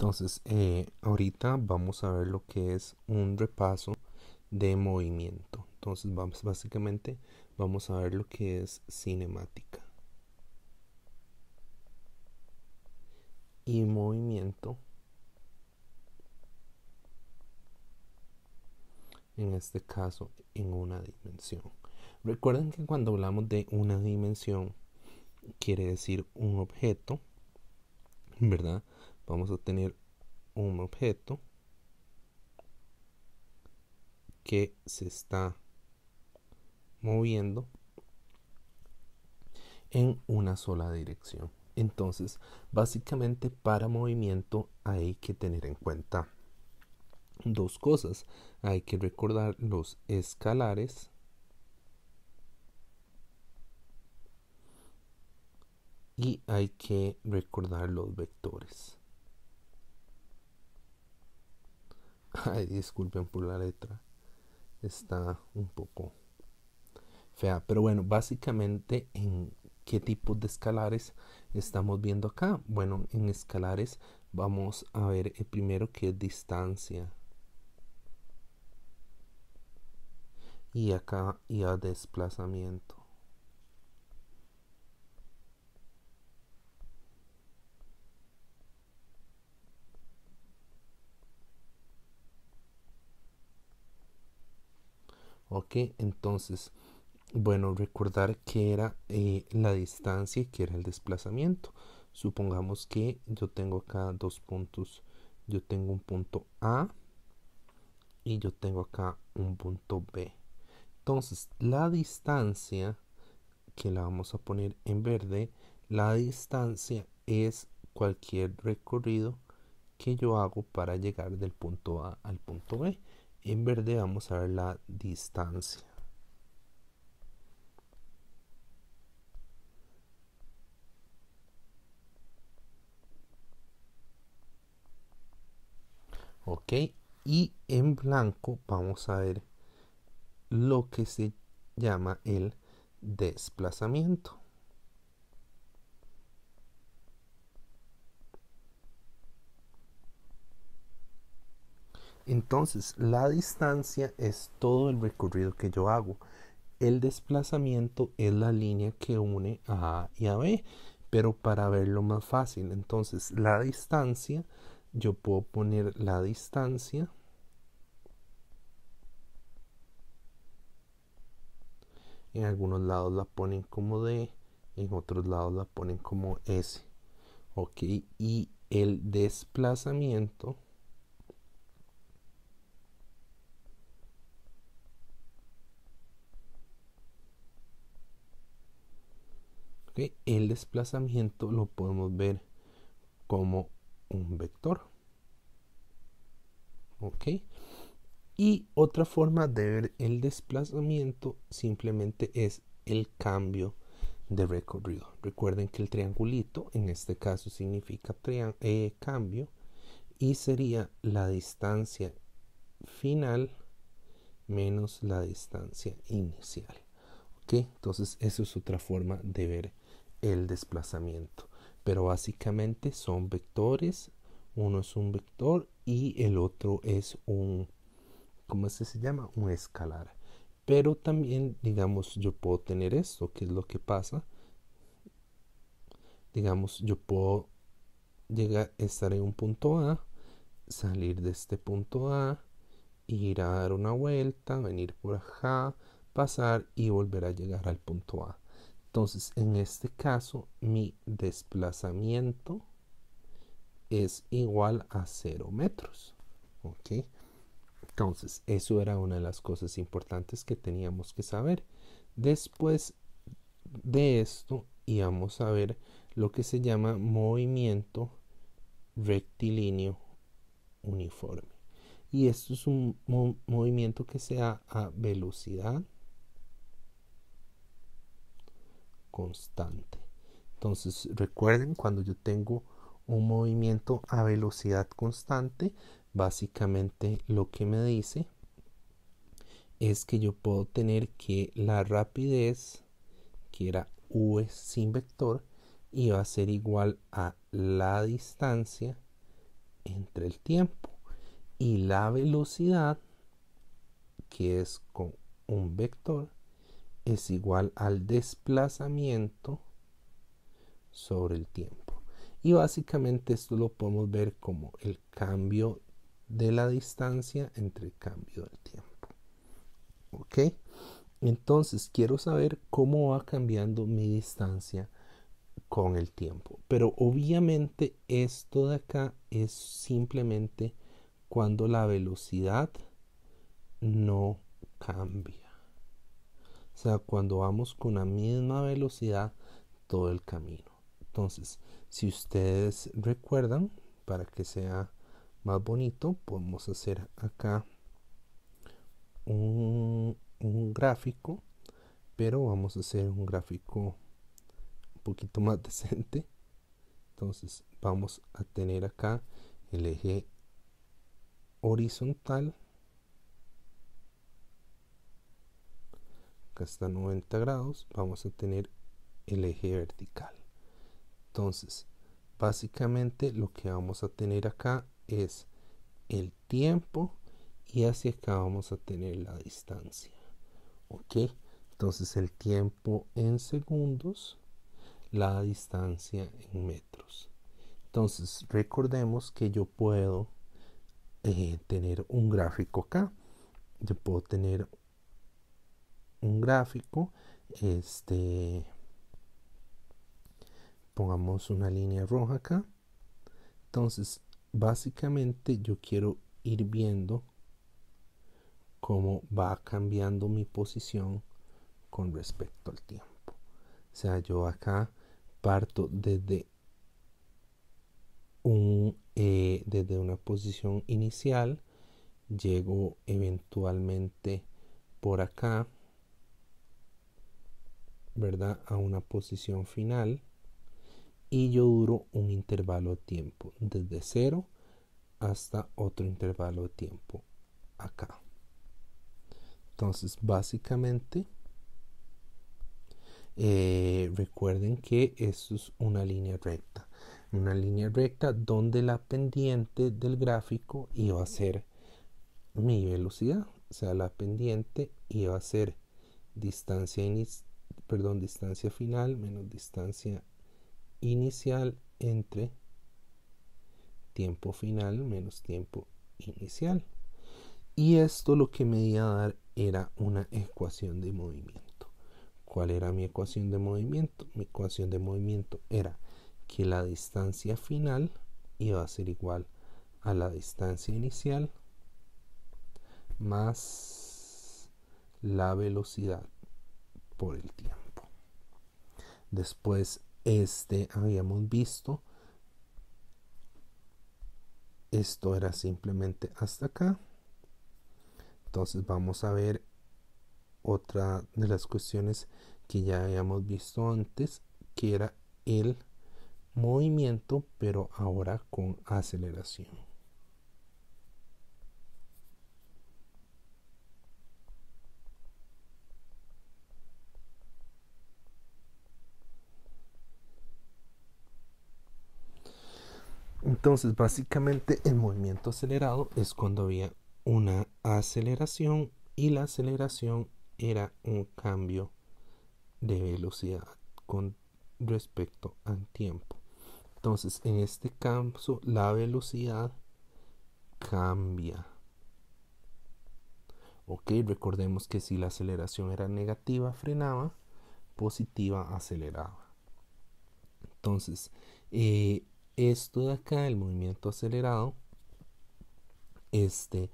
Entonces, eh, ahorita vamos a ver lo que es un repaso de movimiento. Entonces, vamos, básicamente vamos a ver lo que es cinemática. Y movimiento. En este caso, en una dimensión. Recuerden que cuando hablamos de una dimensión, quiere decir un objeto, ¿verdad? vamos a tener un objeto que se está moviendo en una sola dirección. Entonces, básicamente para movimiento hay que tener en cuenta dos cosas. Hay que recordar los escalares y hay que recordar los vectores. Ay, disculpen por la letra. Está un poco fea. Pero bueno, básicamente en qué tipos de escalares estamos viendo acá. Bueno, en escalares vamos a ver el eh, primero que es distancia. Y acá y desplazamiento. ok entonces bueno recordar que era eh, la distancia y que era el desplazamiento supongamos que yo tengo acá dos puntos yo tengo un punto A y yo tengo acá un punto B entonces la distancia que la vamos a poner en verde la distancia es cualquier recorrido que yo hago para llegar del punto A al punto B en verde vamos a ver la distancia. ok y en blanco vamos a ver lo que se llama el desplazamiento Entonces, la distancia es todo el recorrido que yo hago. El desplazamiento es la línea que une a A y a B, pero para verlo más fácil, entonces la distancia, yo puedo poner la distancia En algunos lados la ponen como D, en otros lados la ponen como S. Ok, y el desplazamiento El desplazamiento lo podemos ver como un vector. ¿ok? Y otra forma de ver el desplazamiento simplemente es el cambio de recorrido. Recuerden que el triangulito en este caso significa eh, cambio y sería la distancia final menos la distancia inicial. ¿Ok? Entonces, eso es otra forma de ver el desplazamiento. Pero básicamente son vectores, uno es un vector y el otro es un, ¿cómo se llama? Un escalar. Pero también, digamos, yo puedo tener esto, que es lo que pasa. Digamos, yo puedo llegar, estar en un punto A, salir de este punto A, ir a dar una vuelta, venir por acá, pasar y volver a llegar al punto A. Entonces, en este caso, mi desplazamiento es igual a 0 metros. Entonces, eso era una de las cosas importantes que teníamos que saber. Después de esto, íbamos a ver lo que se llama movimiento rectilíneo uniforme. Y esto es un movimiento que se da a velocidad constante. Entonces recuerden cuando yo tengo un movimiento a velocidad constante, básicamente lo que me dice es que yo puedo tener que la rapidez, que era v sin vector, iba a ser igual a la distancia entre el tiempo y la velocidad, que es con un vector, es igual al desplazamiento sobre el tiempo. Y básicamente esto lo podemos ver como el cambio de la distancia entre el cambio del tiempo. ¿Ok? Entonces quiero saber cómo va cambiando mi distancia con el tiempo. Pero obviamente esto de acá es simplemente cuando la velocidad no cambia. O sea, cuando vamos con la misma velocidad todo el camino. Entonces, si ustedes recuerdan, para que sea más bonito, podemos hacer acá un, un gráfico, pero vamos a hacer un gráfico un poquito más decente. Entonces, vamos a tener acá el eje horizontal hasta 90 grados, vamos a tener el eje vertical. Entonces, básicamente lo que vamos a tener acá es el tiempo y hacia acá vamos a tener la distancia. ¿Ok? Entonces el tiempo en segundos, la distancia en metros. Entonces recordemos que yo puedo eh, tener un gráfico acá. Yo puedo tener un gráfico, este, pongamos una línea roja acá. Entonces, básicamente yo quiero ir viendo cómo va cambiando mi posición con respecto al tiempo. O sea, yo acá parto desde un, eh, desde una posición inicial, llego eventualmente por acá ¿verdad? A una posición final y yo duro un intervalo de tiempo, desde cero hasta otro intervalo de tiempo acá. Entonces, básicamente, eh, recuerden que esto es una línea recta. Una línea recta donde la pendiente del gráfico iba a ser mi velocidad. O sea, la pendiente iba a ser distancia inicial perdón, distancia final menos distancia inicial entre tiempo final menos tiempo inicial. Y esto lo que me iba a dar era una ecuación de movimiento. ¿Cuál era mi ecuación de movimiento? Mi ecuación de movimiento era que la distancia final iba a ser igual a la distancia inicial más la velocidad por el tiempo. Después, este habíamos visto. Esto era simplemente hasta acá. Entonces vamos a ver otra de las cuestiones que ya habíamos visto antes, que era el movimiento, pero ahora con aceleración. Entonces, básicamente el movimiento acelerado es cuando había una aceleración y la aceleración era un cambio de velocidad con respecto al tiempo. Entonces, en este caso, la velocidad cambia. Ok, recordemos que si la aceleración era negativa, frenaba, positiva, aceleraba. Entonces, eh, esto de acá, el movimiento acelerado, este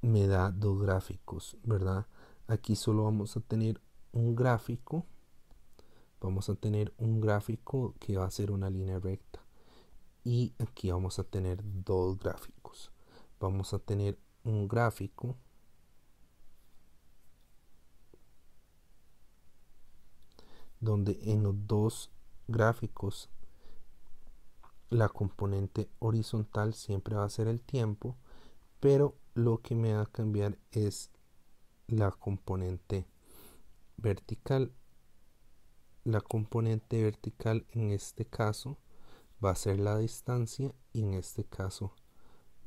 me da dos gráficos, ¿verdad? Aquí solo vamos a tener un gráfico, vamos a tener un gráfico que va a ser una línea recta. Y aquí vamos a tener dos gráficos. Vamos a tener un gráfico donde en los dos gráficos la componente horizontal siempre va a ser el tiempo, pero lo que me va a cambiar es la componente vertical. La componente vertical en este caso va a ser la distancia y en este caso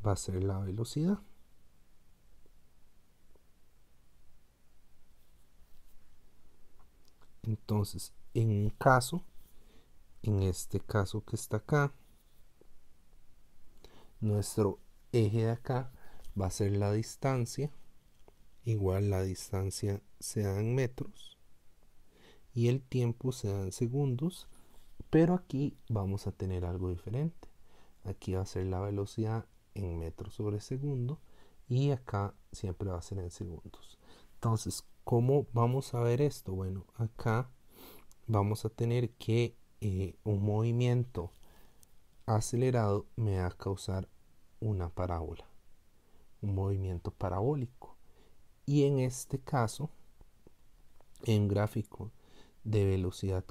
va a ser la velocidad. Entonces, en un caso, en este caso que está acá, nuestro eje de acá va a ser la distancia igual la distancia se da en metros y el tiempo se da en segundos pero aquí vamos a tener algo diferente aquí va a ser la velocidad en metros sobre segundo y acá siempre va a ser en segundos entonces ¿cómo vamos a ver esto? bueno acá vamos a tener que eh, un movimiento acelerado me va a causar una parábola, un movimiento parabólico. Y en este caso, en gráfico de velocidad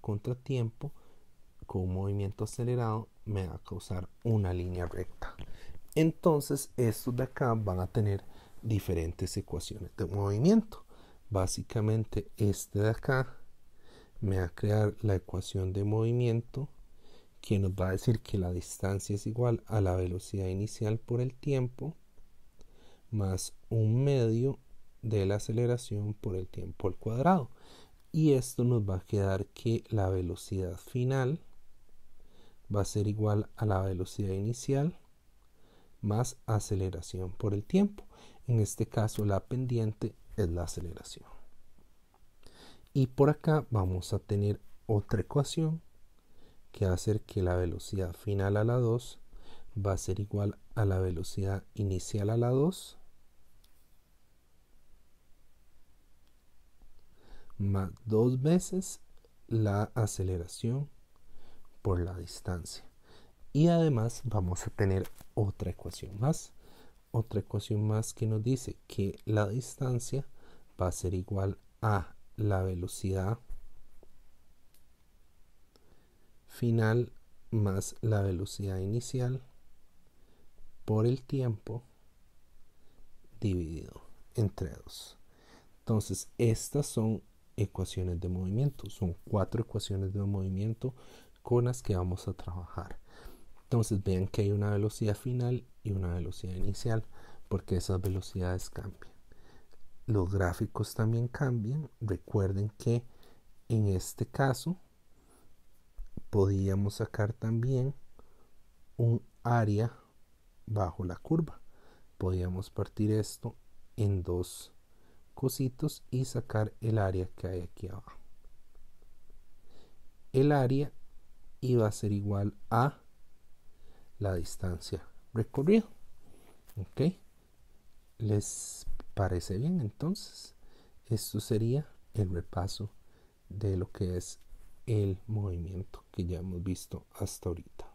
contratiempo, tiempo, con un movimiento acelerado, me va a causar una línea recta. Entonces, estos de acá van a tener diferentes ecuaciones de movimiento. Básicamente, este de acá me va a crear la ecuación de movimiento que nos va a decir que la distancia es igual a la velocidad inicial por el tiempo más un medio de la aceleración por el tiempo al cuadrado. Y esto nos va a quedar que la velocidad final va a ser igual a la velocidad inicial más aceleración por el tiempo. En este caso la pendiente es la aceleración. Y por acá vamos a tener otra ecuación que va a hacer que la velocidad final a la 2 va a ser igual a la velocidad inicial a la 2 más dos veces la aceleración por la distancia. Y además vamos a tener otra ecuación más. Otra ecuación más que nos dice que la distancia va a ser igual a la velocidad final más la velocidad inicial por el tiempo dividido entre 2. Entonces, estas son ecuaciones de movimiento. Son cuatro ecuaciones de movimiento con las que vamos a trabajar. Entonces, vean que hay una velocidad final y una velocidad inicial, porque esas velocidades cambian. Los gráficos también cambian. Recuerden que en este caso podíamos sacar también un área bajo la curva. Podíamos partir esto en dos cositos y sacar el área que hay aquí abajo. El área iba a ser igual a la distancia recorrida. ¿Ok? ¿Les parece bien entonces? Esto sería el repaso de lo que es el movimiento que ya hemos visto hasta ahorita.